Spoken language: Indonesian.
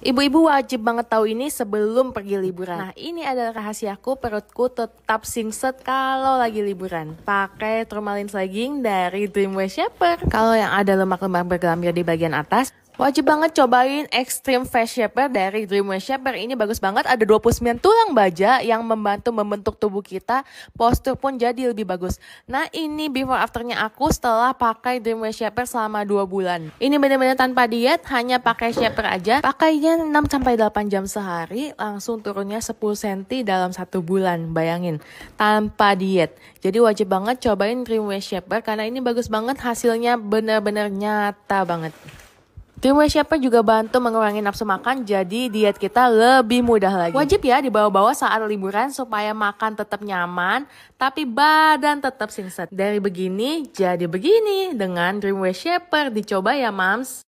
Ibu-ibu wajib banget tahu ini sebelum pergi liburan. Nah, ini adalah rahasiaku, perutku tetap singset kalau lagi liburan. Pakai turmalin Slagging dari Dreamwear Shaper. Kalau yang ada lemak-lemak bergelambir di bagian atas, Wajib banget cobain Extreme Face Shaper dari Dreamwear Shaper. Ini bagus banget, ada 29 tulang baja yang membantu membentuk tubuh kita. Postur pun jadi lebih bagus. Nah ini before afternya aku setelah pakai Dreamwear Shaper selama 2 bulan. Ini benar-benar tanpa diet, hanya pakai shaper aja. Pakainya 6-8 jam sehari, langsung turunnya 10 cm dalam 1 bulan. Bayangin, tanpa diet. Jadi wajib banget cobain Dreamwear Shaper karena ini bagus banget hasilnya benar-benar nyata banget. Tim WCP juga bantu mengurangi nafsu makan, jadi diet kita lebih mudah lagi. Wajib ya dibawa-bawa saat liburan supaya makan tetap nyaman, tapi badan tetap singset. Dari begini jadi begini dengan Dream Shaper dicoba ya, Mams.